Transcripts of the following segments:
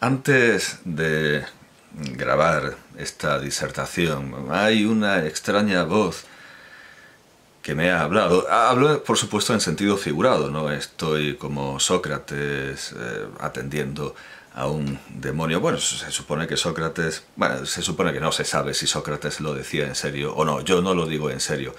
Antes de grabar esta disertación, hay una extraña voz que me ha hablado. Hablo, por supuesto, en sentido figurado, no estoy como Sócrates eh, atendiendo a un demonio. Bueno, se supone que Sócrates... Bueno, se supone que no se sabe si Sócrates lo decía en serio o no. Yo no lo digo en serio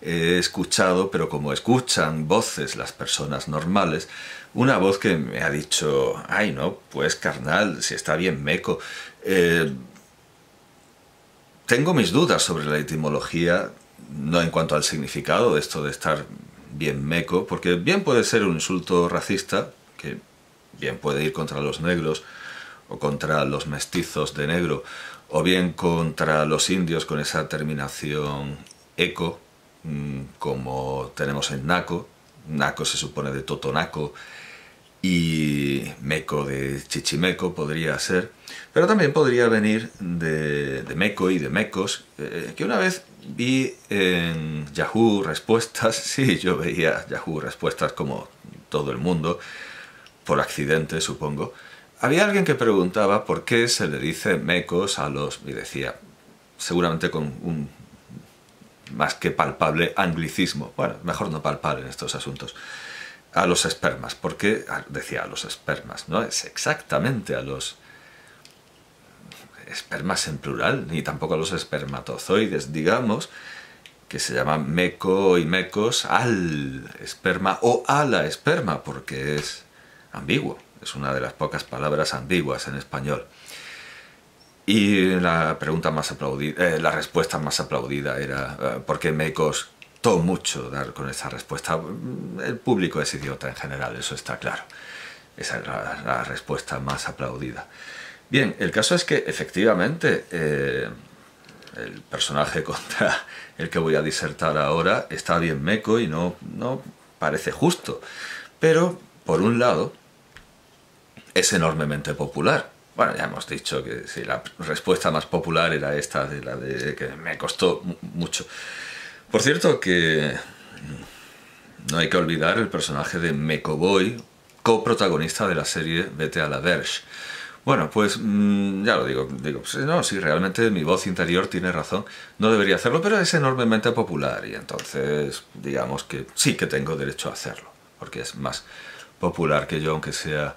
he escuchado, pero como escuchan voces las personas normales, una voz que me ha dicho, ay no, pues carnal, si está bien meco. Eh, tengo mis dudas sobre la etimología, no en cuanto al significado de esto de estar bien meco, porque bien puede ser un insulto racista, que bien puede ir contra los negros o contra los mestizos de negro, o bien contra los indios con esa terminación eco, Mm, como tenemos en Naco, Naco se supone de Totonaco y Meco de Chichimeco podría ser, pero también podría venir de, de Meco y de Mecos, eh, que una vez vi en Yahoo Respuestas, sí, yo veía Yahoo Respuestas como todo el mundo, por accidente supongo, había alguien que preguntaba por qué se le dice mecos a los... y decía, seguramente con un más que palpable anglicismo, bueno, mejor no palpar en estos asuntos, a los espermas, porque ah, decía a los espermas, no es exactamente a los espermas en plural, ni tampoco a los espermatozoides, digamos, que se llaman meco y mecos al esperma o a la esperma, porque es ambiguo, es una de las pocas palabras ambiguas en español. Y la pregunta más aplaudida, eh, la respuesta más aplaudida era porque eh, ¿por qué me costó mucho dar con esa respuesta? Mm, el público es idiota en general, eso está claro. Esa es la, respuesta más aplaudida. Bien, el caso es que efectivamente eh, el personaje contra el que voy a disertar ahora está bien meco y no, no parece justo. Pero, por un lado, es enormemente popular bueno, ya hemos dicho que si la respuesta más popular era esta, de la de que me costó mucho. Por cierto que mm, no hay que olvidar el personaje de Mecoboy, coprotagonista de la serie Vete a la Verge. Bueno, pues mm, ya lo digo, digo, pues, no, si realmente mi voz interior tiene razón, no debería hacerlo, pero es enormemente popular y entonces digamos que sí que tengo derecho a hacerlo, porque es más popular que yo, aunque sea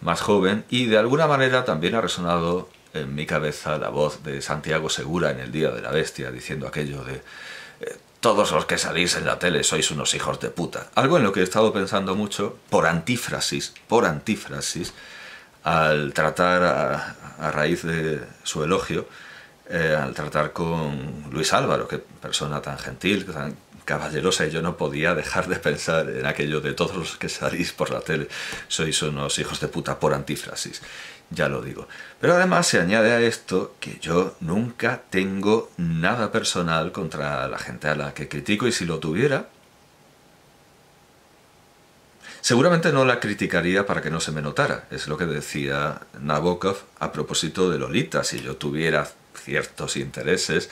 más joven y de alguna manera también ha resonado en mi cabeza la voz de Santiago Segura en el Día de la Bestia diciendo aquello de eh, todos los que salís en la tele sois unos hijos de puta. Algo en lo que he estado pensando mucho por antífrasis, por antífrasis, al tratar, a, raíz de su elogio, eh, al tratar con Luis Álvaro, que persona tan gentil, tan caballerosa y yo no podía dejar de pensar en aquello de todos los que salís por la tele sois unos hijos de puta por antifrasis, ya lo digo. Pero además se añade a esto que yo nunca tengo nada personal contra la gente a la que critico y si lo tuviera, Seguramente no la criticaría para que no se me notara, es lo que decía Nabokov a propósito de Lolita. Si yo tuviera ciertos intereses,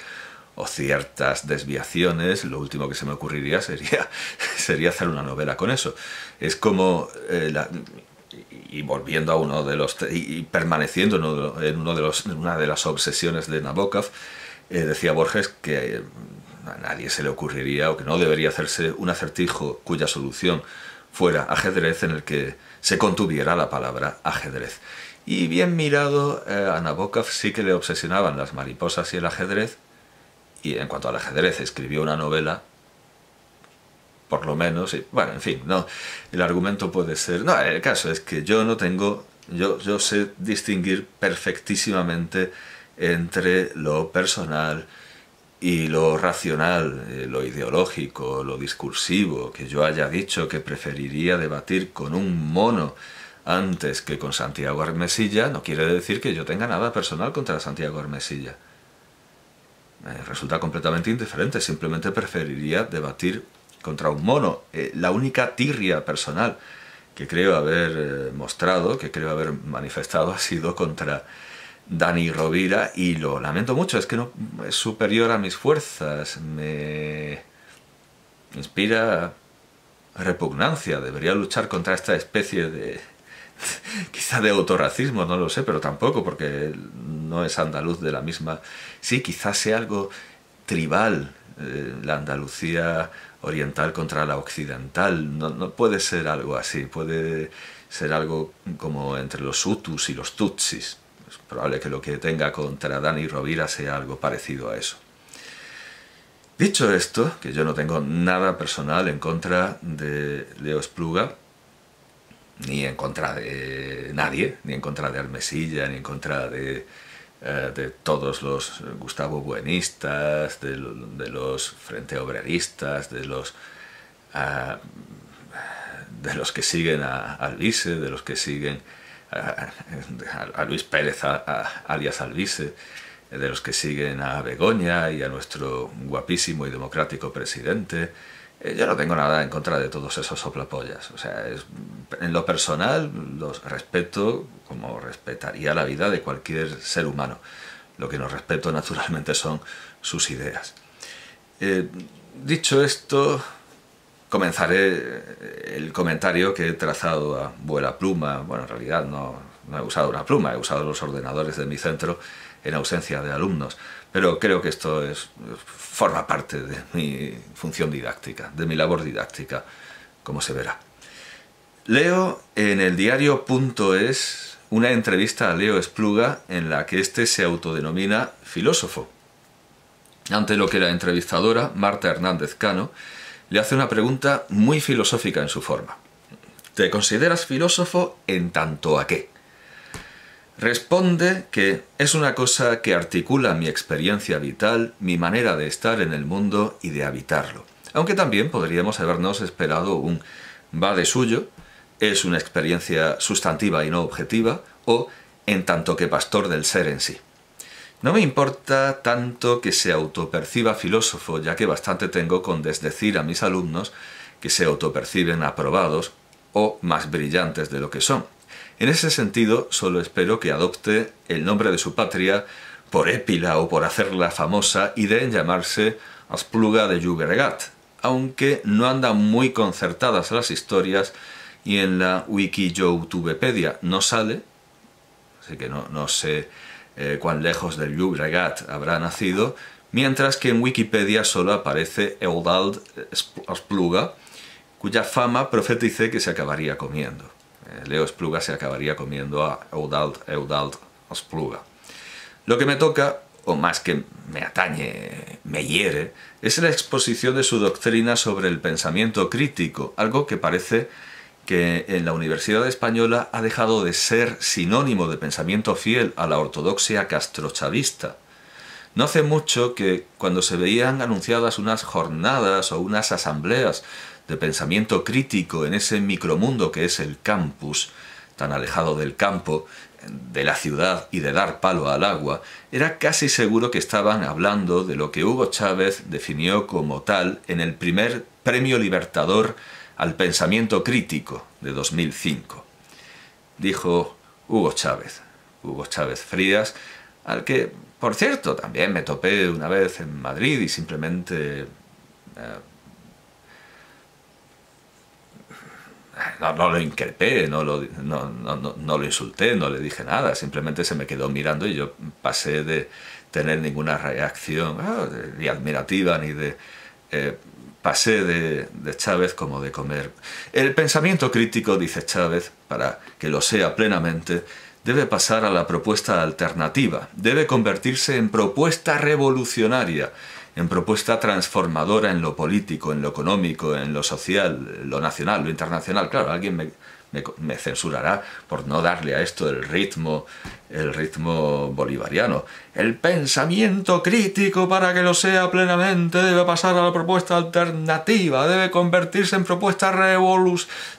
o ciertas desviaciones, lo último que se me ocurriría sería, sería hacer una novela con eso. Es como... Eh, y volviendo a uno de los... y permaneciendo en uno, de los, una de las obsesiones de Nabokov, eh, decía Borges que mm, a nadie se le ocurriría o que no debería hacerse un acertijo cuya solución fuera ajedrez en el que se contuviera la palabra ajedrez. Y bien mirado, eh, a Nabokov sí que le obsesionaban las mariposas y el ajedrez, y en cuanto al ajedrez escribió una novela, por lo menos, bueno, en fin, no, el argumento puede ser... No, el caso es que yo no tengo, yo, yo sé distinguir perfectísimamente entre lo personal y lo racional, eh, lo ideológico, lo discursivo, que yo haya dicho que preferiría debatir con un mono antes que con Santiago Armesilla, no quiere decir que yo tenga nada personal contra Santiago Armesilla. Eh, resulta completamente indiferente, simplemente preferiría debatir contra un mono. Eh, la única tirria personal que creo haber eh, mostrado, que creo haber manifestado, ha sido contra Dani Rovira y lo lamento mucho, es que no es superior a mis fuerzas, me inspira repugnancia, debería luchar contra esta especie de quizá de autorracismo, no lo sé, pero tampoco, porque no es andaluz de la misma. Sí, quizás sea algo tribal, eh, la Andalucía oriental contra la occidental. No, no, puede ser algo así, puede ser algo como entre los hutus y los tutsis. Es probable que lo que tenga contra Dani Rovira sea algo parecido a eso. Dicho esto, que yo no tengo nada personal en contra de Leo Spluga, ni en contra de nadie, ni en contra de Almesilla, ni en contra de, eh, todos los Gustavo Buenistas, de, los Frente Obreristas, de los, ah, de los que siguen a, de los que siguen a, Luis Pérez a, alias Alvise, de los que siguen a Begoña y a nuestro guapísimo y democrático presidente, eh, yo no tengo nada en contra de todos esos soplapollas. O sea, en lo personal los respeto como respetaría la vida de cualquier ser humano. Lo que no respeto naturalmente son sus ideas. Eh, dicho esto, comenzaré eh, el comentario que he trazado a buena pluma. Bueno, en realidad no, no he usado una pluma, he usado los ordenadores de mi centro en ausencia de alumnos. Pero creo que esto es, forma parte de mi función didáctica, de mi labor didáctica, como se verá. Leo en el diario.es una entrevista a Leo Espluga en la que éste se autodenomina filósofo. Ante lo que la entrevistadora, Marta Hernández Cano, le hace una pregunta muy filosófica en su forma. ¿Te consideras filósofo en tanto a qué? Responde que es una cosa que articula mi experiencia vital, mi manera de estar en el mundo y de habitarlo. Aunque también podríamos habernos esperado un va de suyo, es una experiencia sustantiva y no objetiva, o en tanto que pastor del ser en sí. No me importa tanto que se autoperciba filósofo, ya que bastante tengo con desdecir a mis alumnos que se autoperciben aprobados o más brillantes de lo que son. En ese sentido, solo espero que adopte el nombre de su patria por épila o por hacerla famosa y deben llamarse Aspluga de Llobregat, aunque no andan muy concertadas las historias y en la wiki no sale, así que no, no sé eh, cuán lejos del Llobregat habrá nacido, mientras que en Wikipedia solo aparece Eudald Aspluga, cuya fama profetice que se acabaría comiendo. Eh, Leo Spluga se acabaría comiendo a Eudald, Eudald Spluga. Lo que me toca, o más que me atañe, me hiere, es la exposición de su doctrina sobre el pensamiento crítico, algo que parece que en la Universidad Española ha dejado de ser sinónimo de pensamiento fiel a la ortodoxia castrochavista. No hace mucho que cuando se veían anunciadas unas jornadas o unas asambleas de pensamiento crítico en ese micromundo que es el campus, tan alejado del campo, de la ciudad y de dar palo al agua, era casi seguro que estaban hablando de lo que Hugo Chávez definió como tal en el primer Premio Libertador al Pensamiento Crítico de 2005. Dijo Hugo Chávez, Hugo Chávez Frías, al que, por cierto, también me topé una vez en Madrid y simplemente... Eh, no, lo increpé, no lo, no, insulté, no le dije nada, simplemente se me quedó mirando y yo pasé de tener ninguna reacción ah, ni admirativa ni de... Eh, pasé de, de, Chávez como de comer. El pensamiento crítico, dice Chávez, para que lo sea plenamente, debe pasar a la propuesta alternativa, debe convertirse en propuesta revolucionaria, en propuesta transformadora en lo político, en lo económico, en lo social, lo nacional, lo internacional. Claro, alguien me, censurará por no darle a esto el ritmo, el ritmo bolivariano. El pensamiento crítico para que lo sea plenamente debe pasar a la propuesta alternativa, debe convertirse en propuesta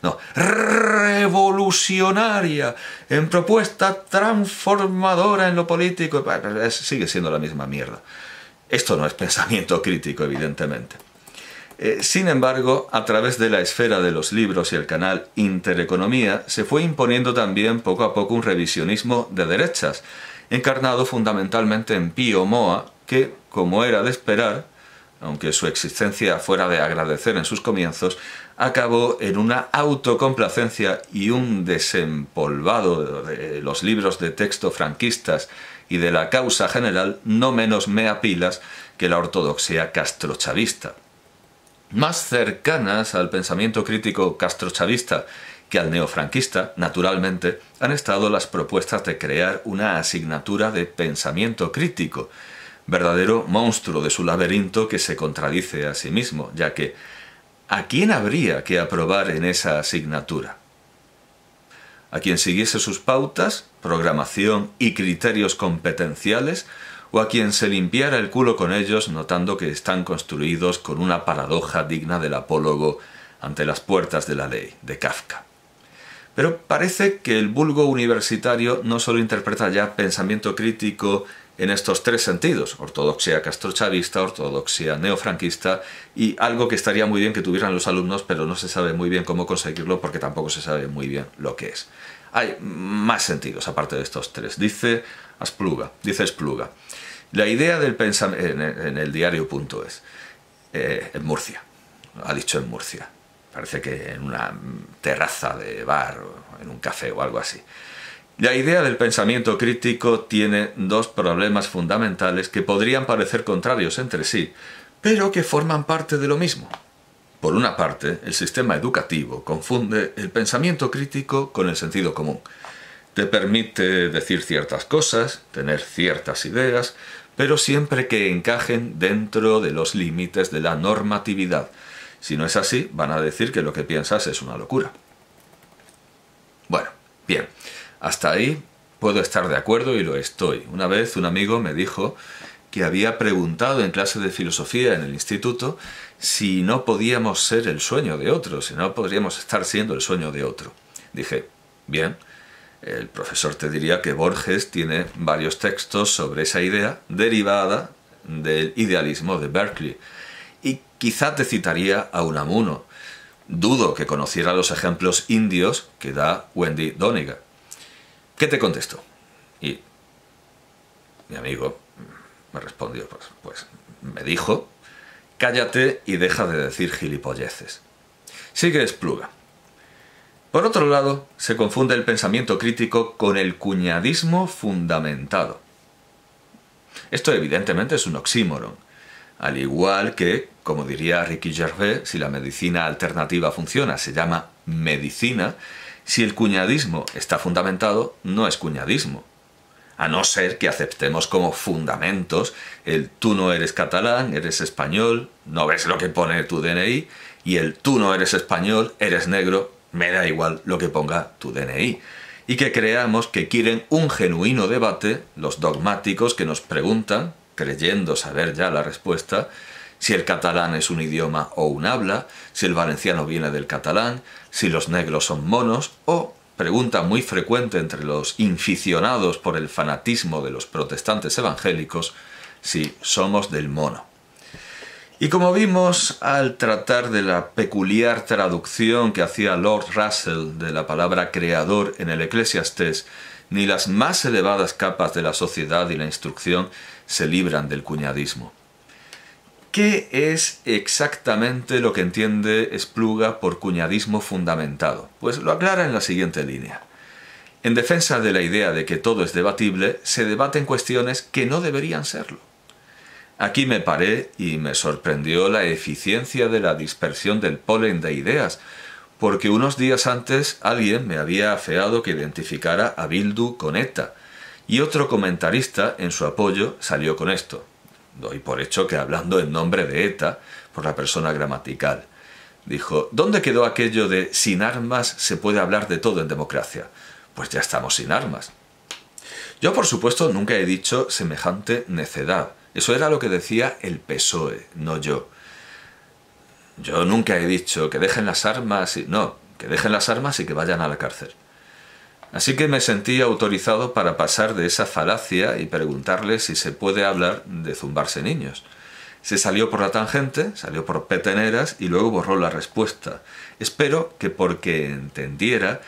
no, revolucionaria, en propuesta transformadora en lo político. sigue siendo la misma mierda. Esto no es pensamiento crítico, evidentemente. Eh, sin embargo, a través de la esfera de los libros y el canal Intereconomía, se fue imponiendo también poco a poco un revisionismo de derechas, encarnado fundamentalmente en Pío Moa, que, como era de esperar, aunque su existencia fuera de agradecer en sus comienzos, acabó en una autocomplacencia y un desempolvado de los libros de texto franquistas y de la causa general no menos me apilas que la ortodoxia castrochavista. Más cercanas al pensamiento crítico castrochavista que al neofranquista, naturalmente, han estado las propuestas de crear una asignatura de pensamiento crítico, verdadero monstruo de su laberinto que se contradice a sí mismo, ya que ¿a quién habría que aprobar en esa asignatura? a quien siguiese sus pautas, programación y criterios competenciales, o a quien se limpiara el culo con ellos notando que están construidos con una paradoja digna del apólogo ante las puertas de la ley, de Kafka. Pero parece que el vulgo universitario no solo interpreta ya pensamiento crítico en estos tres sentidos, ortodoxia castrochavista, ortodoxia neofranquista y algo que estaría muy bien que tuvieran los alumnos, pero no se sabe muy bien cómo conseguirlo porque tampoco se sabe muy bien lo que es. Hay más sentidos aparte de estos tres. Dice Aspluga, dice Espluga. La idea del pensamiento en el diario.es, es... Eh, en Murcia, ha dicho en Murcia, parece que en una terraza de bar, en un café o algo así. La idea del pensamiento crítico tiene dos problemas fundamentales que podrían parecer contrarios entre sí, pero que forman parte de lo mismo. Por una parte, el sistema educativo confunde el pensamiento crítico con el sentido común. Te permite decir ciertas cosas, tener ciertas ideas, pero siempre que encajen dentro de los límites de la normatividad. Si no es así, van a decir que lo que piensas es una locura. Bueno, bien. Hasta ahí puedo estar de acuerdo y lo estoy. Una vez un amigo me dijo que había preguntado en clase de filosofía en el instituto si no podíamos ser el sueño de otro, si no podríamos estar siendo el sueño de otro. Dije, bien, el profesor te diría que Borges tiene varios textos sobre esa idea derivada del idealismo de Berkeley. Y quizá te citaría a Unamuno. Dudo que conociera los ejemplos indios que da Wendy Doniger. ¿Qué te contestó? Y mi amigo me respondió, pues, pues, me dijo, cállate y deja de decir gilipolleces. Sigue espluga. Por otro lado, se confunde el pensamiento crítico con el cuñadismo fundamentado. Esto evidentemente es un oxímoron, al igual que, como diría Ricky Gervais, si la medicina alternativa funciona, se llama medicina, si el cuñadismo está fundamentado, no es cuñadismo. A no ser que aceptemos como fundamentos el tú no eres catalán, eres español, no ves lo que pone tu DNI, y el tú no eres español, eres negro, me da igual lo que ponga tu DNI. Y que creamos que quieren un genuino debate los dogmáticos que nos preguntan, creyendo saber ya la respuesta, si el catalán es un idioma o un habla, si el valenciano viene del catalán, si los negros son monos o, pregunta muy frecuente entre los inficionados por el fanatismo de los protestantes evangélicos, si somos del mono. Y como vimos al tratar de la peculiar traducción que hacía Lord Russell de la palabra creador en el Eclesiastés, ni las más elevadas capas de la sociedad y la instrucción se libran del cuñadismo. ¿Qué es exactamente lo que entiende Espluga por cuñadismo fundamentado? Pues lo aclara en la siguiente línea. En defensa de la idea de que todo es debatible, se debaten cuestiones que no deberían serlo. Aquí me paré y me sorprendió la eficiencia de la dispersión del polen de ideas, porque unos días antes alguien me había afeado que identificara a Bildu con ETA, y otro comentarista, en su apoyo, salió con esto. Doy por hecho que hablando en nombre de ETA, por la persona gramatical. Dijo, ¿dónde quedó aquello de sin armas se puede hablar de todo en democracia? Pues ya estamos sin armas. Yo, por supuesto, nunca he dicho semejante necedad. Eso era lo que decía el PSOE, no yo. Yo nunca he dicho que dejen las armas y... No, que dejen las armas y que vayan a la cárcel. Así que me sentí autorizado para pasar de esa falacia y preguntarle si se puede hablar de zumbarse niños. Se salió por la tangente, salió por peteneras y luego borró la respuesta. Espero que porque entendiera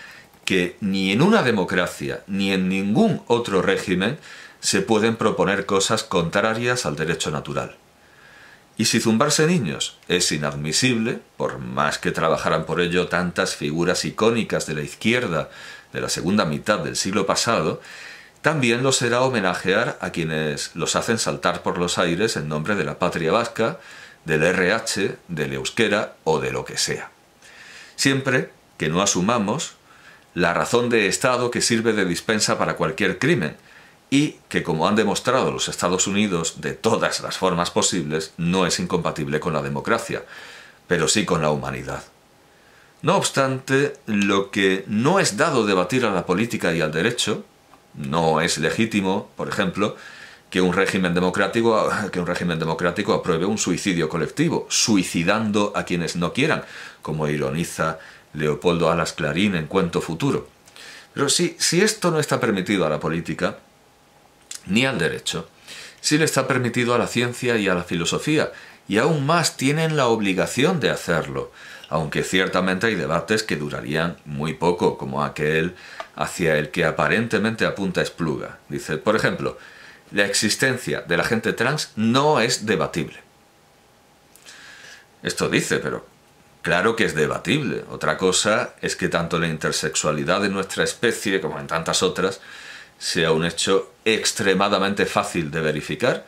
que ni en una democracia ni en ningún otro régimen se pueden proponer cosas contrarias al derecho natural. Y si zumbarse niños es inadmisible, por más que trabajaran por ello tantas figuras icónicas de la izquierda de la segunda mitad del siglo pasado, también lo será homenajear a quienes los hacen saltar por los aires en nombre de la patria vasca, del RH, del euskera o de lo que sea. Siempre que no asumamos la razón de Estado que sirve de dispensa para cualquier crimen y que, como han demostrado los Estados Unidos de todas las formas posibles, no es incompatible con la democracia, pero sí con la humanidad. No obstante, lo que no es dado debatir a la política y al derecho, no es legítimo, por ejemplo, que un régimen democrático, que un régimen democrático apruebe un suicidio colectivo, suicidando a quienes no quieran, como ironiza Leopoldo Alas Clarín en Cuento Futuro. Pero si, si esto no está permitido a la política, ni al derecho, sí si le está permitido a la ciencia y a la filosofía, y aún más tienen la obligación de hacerlo aunque ciertamente hay debates que durarían muy poco, como aquel hacia el que aparentemente apunta Espluga. Dice, por ejemplo, la existencia de la gente trans no es debatible. Esto dice, pero claro que es debatible. Otra cosa es que tanto la intersexualidad de nuestra especie, como en tantas otras, sea un hecho extremadamente fácil de verificar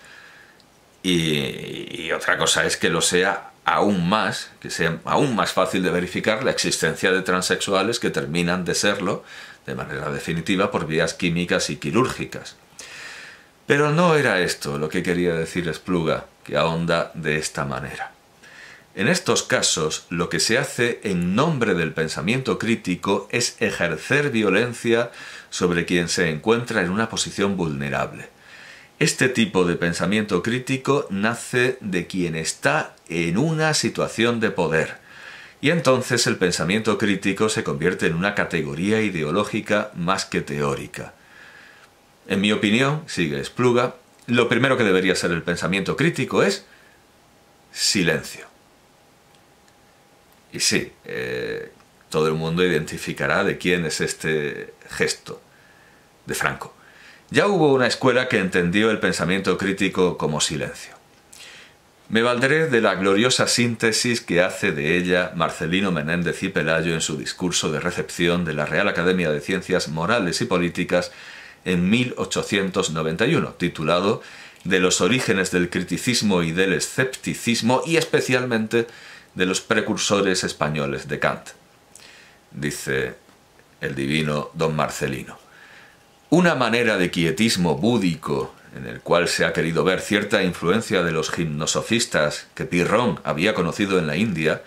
y, y otra cosa es que lo sea aún más, que sea aún más fácil de verificar la existencia de transexuales que terminan de serlo de manera definitiva por vías químicas y quirúrgicas. Pero no era esto lo que quería decir Espluga, que ahonda de esta manera. En estos casos, lo que se hace en nombre del pensamiento crítico es ejercer violencia sobre quien se encuentra en una posición vulnerable este tipo de pensamiento crítico nace de quien está en una situación de poder. Y entonces el pensamiento crítico se convierte en una categoría ideológica más que teórica. En mi opinión, sigue Spluga, lo primero que debería ser el pensamiento crítico es silencio. Y sí, eh, todo el mundo identificará de quién es este gesto, de Franco. Ya hubo una escuela que entendió el pensamiento crítico como silencio. Me valdré de la gloriosa síntesis que hace de ella Marcelino Menéndez y Pelayo en su discurso de recepción de la Real Academia de Ciencias Morales y Políticas en 1891, titulado De los orígenes del criticismo y del escepticismo y especialmente de los precursores españoles de Kant, dice el divino don Marcelino. Una manera de quietismo búdico en el cual se ha querido ver cierta influencia de los gimnosofistas que Pirrón había conocido en la India,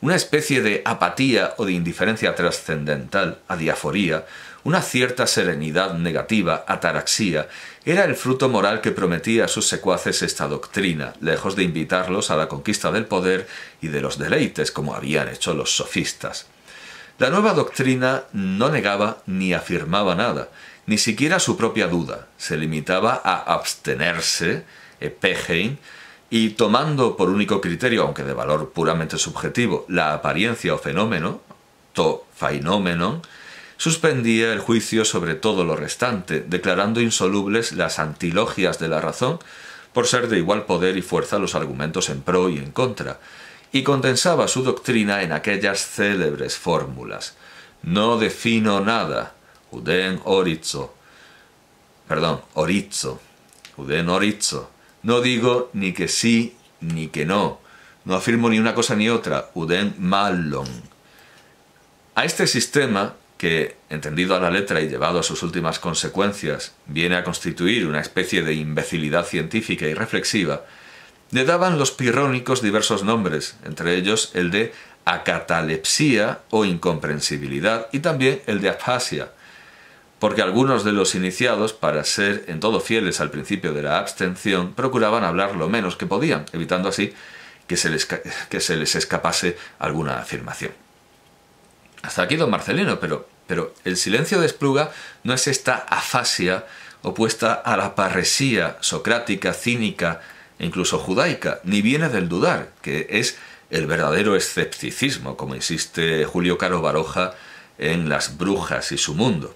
una especie de apatía o de indiferencia trascendental, a diaforía. una cierta serenidad negativa, ataraxia, era el fruto moral que prometía a sus secuaces esta doctrina, lejos de invitarlos a la conquista del poder y de los deleites, como habían hecho los sofistas. La nueva doctrina no negaba ni afirmaba nada, ni siquiera su propia duda, se limitaba a abstenerse, eh, Pegein, y tomando por único criterio, aunque de valor puramente subjetivo, la apariencia o fenómeno, to phenomenon, suspendía el juicio sobre todo lo restante, declarando insolubles las antilogias de la razón, por ser de igual poder y fuerza los argumentos en pro y en contra, y condensaba su doctrina en aquellas célebres fórmulas. No defino nada, Uden Orizo. Perdón, Orizo. Uden Orizo. No digo ni que sí ni que no. No afirmo ni una cosa ni otra. Uden Malon. A este sistema, que entendido a la letra y llevado a sus últimas consecuencias, viene a constituir una especie de imbecilidad científica y reflexiva, le daban los pirrónicos diversos nombres, entre ellos el de acatalepsia o incomprensibilidad y también el de afasia, porque algunos de los iniciados, para ser en todo fieles al principio de la abstención, procuraban hablar lo menos que podían, evitando así que se les, que se les escapase alguna afirmación. Hasta aquí don Marcelino, pero, pero el silencio de Espluga no es esta afasia opuesta a la parresía socrática, cínica e incluso judaica, ni viene del dudar, que es el verdadero escepticismo, como insiste Julio Caro Baroja en Las Brujas y su mundo.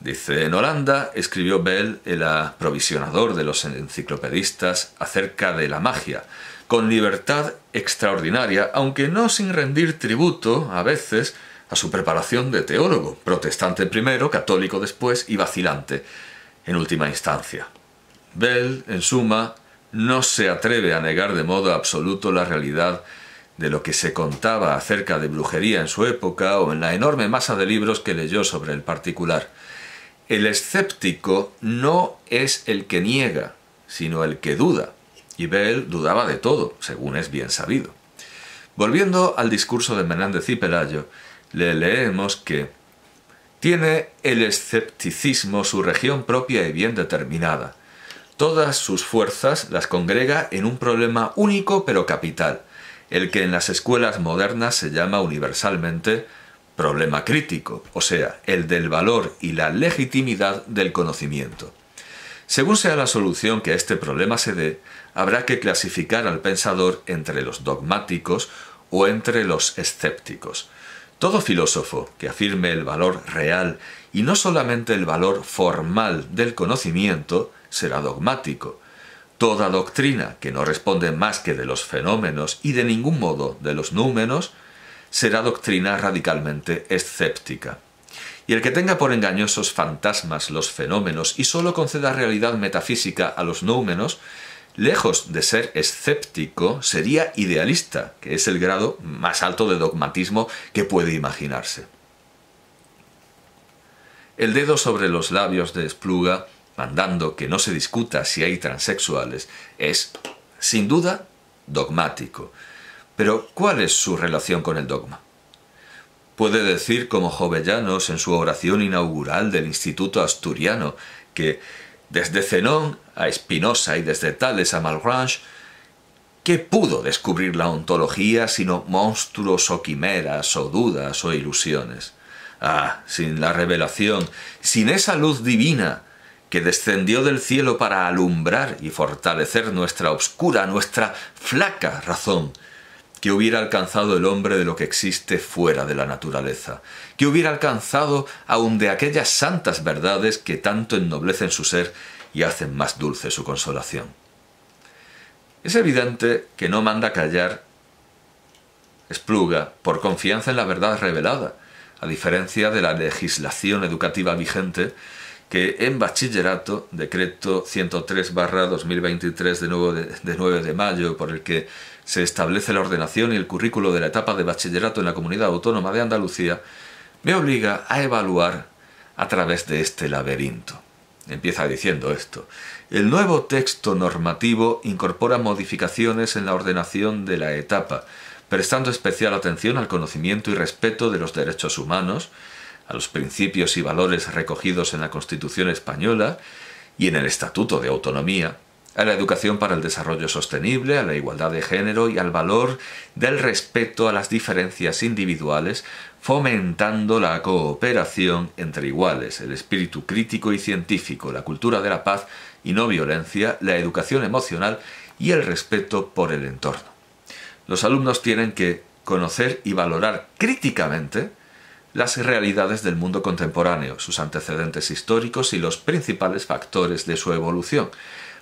Dice, en Holanda escribió Bell el aprovisionador de los enciclopedistas acerca de la magia, con libertad extraordinaria, aunque no sin rendir tributo, a veces, a su preparación de teólogo, protestante primero, católico después y vacilante, en última instancia. Bell, en suma, no se atreve a negar de modo absoluto la realidad de lo que se contaba acerca de brujería en su época o en la enorme masa de libros que leyó sobre el particular. El escéptico no es el que niega, sino el que duda. Y Bell dudaba de todo, según es bien sabido. Volviendo al discurso de Menéndez y Pelayo, le leemos que tiene el escepticismo su región propia y bien determinada. Todas sus fuerzas las congrega en un problema único pero capital, el que en las escuelas modernas se llama universalmente problema crítico, o sea, el del valor y la legitimidad del conocimiento. Según sea la solución que a este problema se dé, habrá que clasificar al pensador entre los dogmáticos o entre los escépticos. Todo filósofo que afirme el valor real y no solamente el valor formal del conocimiento será dogmático. Toda doctrina que no responde más que de los fenómenos y de ningún modo de los números será doctrina radicalmente escéptica. Y el que tenga por engañosos fantasmas los fenómenos y solo conceda realidad metafísica a los númenos, lejos de ser escéptico, sería idealista, que es el grado más alto de dogmatismo que puede imaginarse. El dedo sobre los labios de Espluga, mandando que no se discuta si hay transexuales, es, sin duda, dogmático. Pero, ¿cuál es su relación con el dogma? Puede decir, como Jovellanos en su oración inaugural del Instituto Asturiano, que desde Zenón a Espinosa y desde Tales a Malgrange... ¿qué pudo descubrir la ontología sino monstruos o quimeras o dudas o ilusiones? Ah, sin la revelación, sin esa luz divina que descendió del cielo para alumbrar y fortalecer nuestra obscura, nuestra flaca razón, que hubiera alcanzado el hombre de lo que existe fuera de la naturaleza, que hubiera alcanzado aun de aquellas santas verdades que tanto ennoblecen su ser y hacen más dulce su consolación. Es evidente que no manda callar Espluga por confianza en la verdad revelada, a diferencia de la legislación educativa vigente que en bachillerato, decreto 103 2023 de, de 9 de mayo, por el que se establece la ordenación y el currículo de la etapa de bachillerato en la comunidad autónoma de Andalucía, me obliga a evaluar a través de este laberinto. Empieza diciendo esto. El nuevo texto normativo incorpora modificaciones en la ordenación de la etapa, prestando especial atención al conocimiento y respeto de los derechos humanos, a los principios y valores recogidos en la Constitución española y en el Estatuto de Autonomía, a la educación para el desarrollo sostenible, a la igualdad de género y al valor del respeto a las diferencias individuales, fomentando la cooperación entre iguales, el espíritu crítico y científico, la cultura de la paz y no violencia, la educación emocional y el respeto por el entorno. Los alumnos tienen que conocer y valorar críticamente las realidades del mundo contemporáneo, sus antecedentes históricos y los principales factores de su evolución.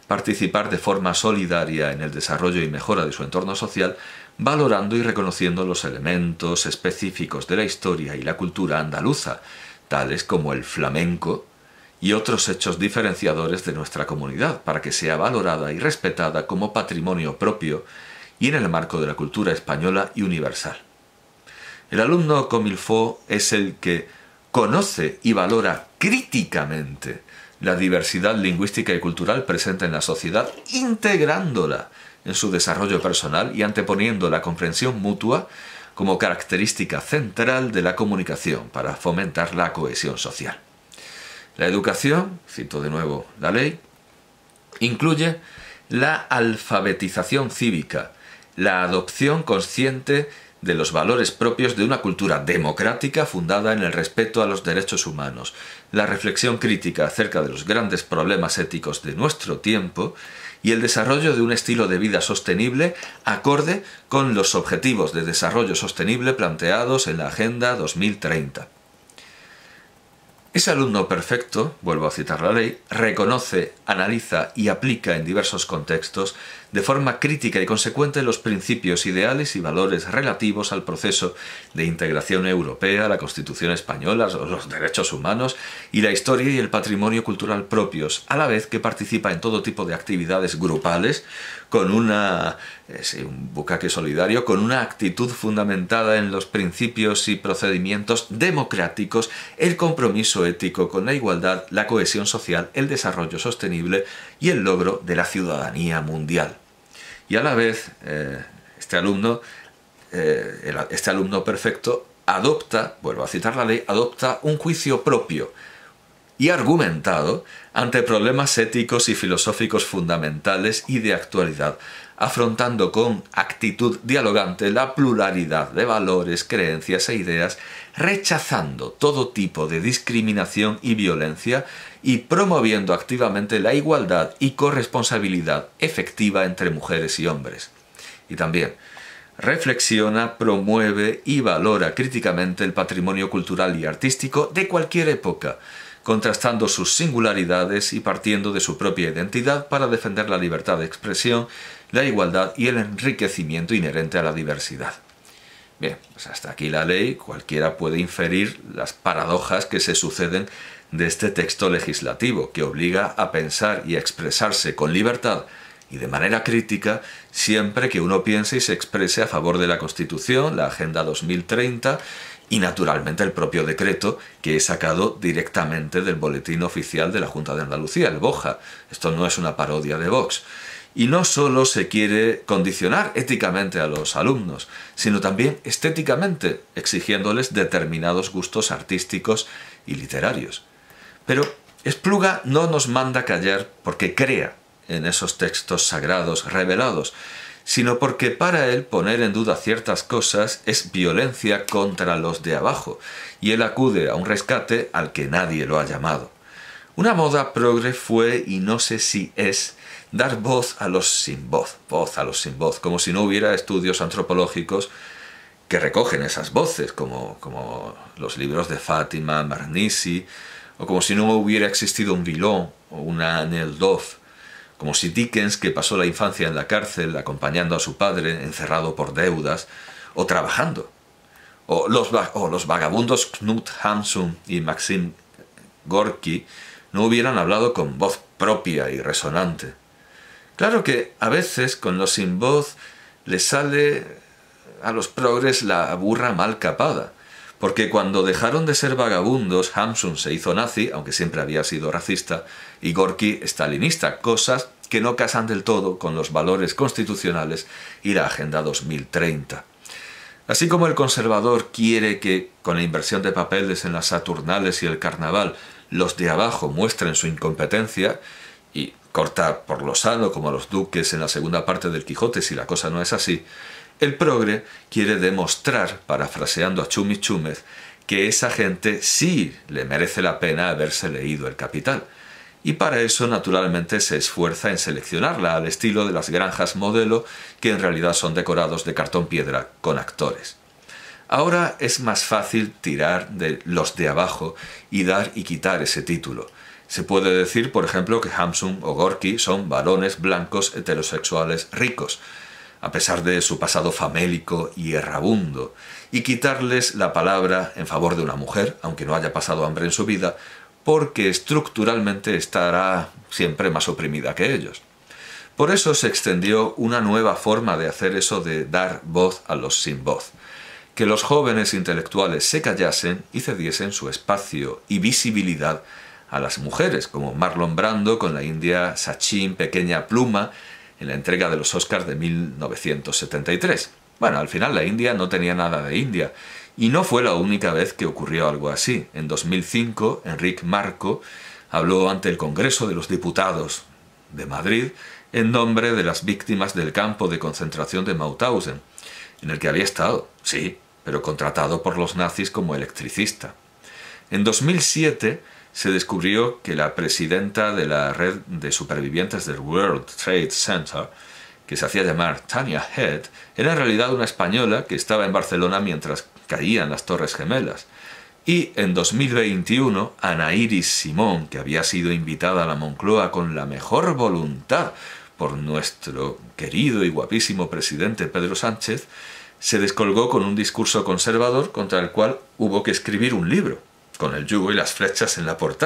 Participar de forma solidaria en el desarrollo y mejora de su entorno social, valorando y reconociendo los elementos específicos de la historia y la cultura andaluza, tales como el flamenco y otros hechos diferenciadores de nuestra comunidad, para que sea valorada y respetada como patrimonio propio y en el marco de la cultura española y universal. El alumno Comilfo es el que conoce y valora críticamente la diversidad lingüística y cultural presente en la sociedad, integrándola en su desarrollo personal y anteponiendo la comprensión mutua como característica central de la comunicación para fomentar la cohesión social. La educación, cito de nuevo la ley, incluye la alfabetización cívica, la adopción consciente de los valores propios de una cultura democrática fundada en el respeto a los derechos humanos, la reflexión crítica acerca de los grandes problemas éticos de nuestro tiempo y el desarrollo de un estilo de vida sostenible acorde con los objetivos de desarrollo sostenible planteados en la Agenda 2030. Ese alumno perfecto, vuelvo a citar la ley, reconoce, analiza y aplica en diversos contextos de forma crítica y consecuente los principios, ideales y valores relativos al proceso de integración europea, la Constitución española, los derechos humanos y la historia y el patrimonio cultural propios, a la vez que participa en todo tipo de actividades grupales con una, eh, un bucaque solidario, con una actitud fundamentada en los principios y procedimientos democráticos, el compromiso ético con la igualdad, la cohesión social, el desarrollo sostenible y el logro de la ciudadanía mundial. Y a la vez, eh, este alumno, eh, este alumno perfecto, adopta, vuelvo a citar la ley, adopta un juicio propio y argumentado ante problemas éticos y filosóficos fundamentales y de actualidad, afrontando con actitud dialogante la pluralidad de valores, creencias e ideas, rechazando todo tipo de discriminación y violencia y promoviendo activamente la igualdad y corresponsabilidad efectiva entre mujeres y hombres. Y también, reflexiona, promueve y valora críticamente el patrimonio cultural y artístico de cualquier época, contrastando sus singularidades y partiendo de su propia identidad para defender la libertad de expresión, la igualdad y el enriquecimiento inherente a la diversidad. Bien, pues hasta aquí la ley, cualquiera puede inferir las paradojas que se suceden de este texto legislativo que obliga a pensar y a expresarse con libertad y de manera crítica siempre que uno piense y se exprese a favor de la Constitución, la Agenda 2030 y naturalmente el propio decreto que he sacado directamente del boletín oficial de la Junta de Andalucía, el BOJA. Esto no es una parodia de Vox. Y no solo se quiere condicionar éticamente a los alumnos, sino también estéticamente, exigiéndoles determinados gustos artísticos y literarios. Pero Espluga no nos manda callar porque crea en esos textos sagrados revelados, sino porque para él poner en duda ciertas cosas es violencia contra los de abajo, y él acude a un rescate al que nadie lo ha llamado. Una moda progre fue, y no sé si es, dar voz a los sin voz, voz a los sin voz, como si no hubiera estudios antropológicos que recogen esas voces, como, como los libros de Fátima, Marnisi, o como si no hubiera existido un vilón o una Dove. como si Dickens, que pasó la infancia en la cárcel acompañando a su padre, encerrado por deudas, o trabajando, o los, vagabundos Knut Hamsun y Maxim Gorky, no hubieran hablado con voz propia y resonante. Claro que a veces con los sin voz le sale a los progres la burra mal capada, porque cuando dejaron de ser vagabundos, Hamsun se hizo nazi, aunque siempre había sido racista, y Gorky stalinista, cosas que no casan del todo con los valores constitucionales y la Agenda 2030. Así como el conservador quiere que, con la inversión de papeles en las Saturnales y el Carnaval, los de abajo muestren su incompetencia, y cortar por lo sano como los duques en la segunda parte del Quijote si la cosa no es así, el progre quiere demostrar, parafraseando a Chumi Chúmez, que esa gente sí le merece la pena haberse leído El Capital. Y para eso, naturalmente, se esfuerza en seleccionarla al estilo de las granjas modelo, que en realidad son decorados de cartón piedra con actores. Ahora es más fácil tirar de los de abajo y dar y quitar ese título. Se puede decir, por ejemplo, que Hamsun o Gorky son varones blancos heterosexuales ricos, a pesar de su pasado famélico y errabundo, y quitarles la palabra en favor de una mujer, aunque no haya pasado hambre en su vida, porque estructuralmente estará siempre más oprimida que ellos. Por eso se extendió una nueva forma de hacer eso de dar voz a los sin voz. Que los jóvenes intelectuales se callasen y cediesen su espacio y visibilidad a las mujeres, como Marlon Brando con la india Sachin Pequeña Pluma, en la entrega de los Oscars de 1973. Bueno, al final la India no tenía nada de India, y no fue la única vez que ocurrió algo así. En 2005, Enrique Marco habló ante el Congreso de los Diputados de Madrid en nombre de las víctimas del campo de concentración de Mauthausen, en el que había estado, sí, pero contratado por los nazis como electricista. En 2007, se descubrió que la presidenta de la red de supervivientes del World Trade Center, que se hacía llamar Tania Head, era en realidad una española que estaba en Barcelona mientras caían las Torres Gemelas. Y en 2021, Ana Iris Simón, que había sido invitada a la Moncloa con la mejor voluntad por nuestro querido y guapísimo presidente Pedro Sánchez, se descolgó con un discurso conservador contra el cual hubo que escribir un libro con el yugo y las flechas en la portada.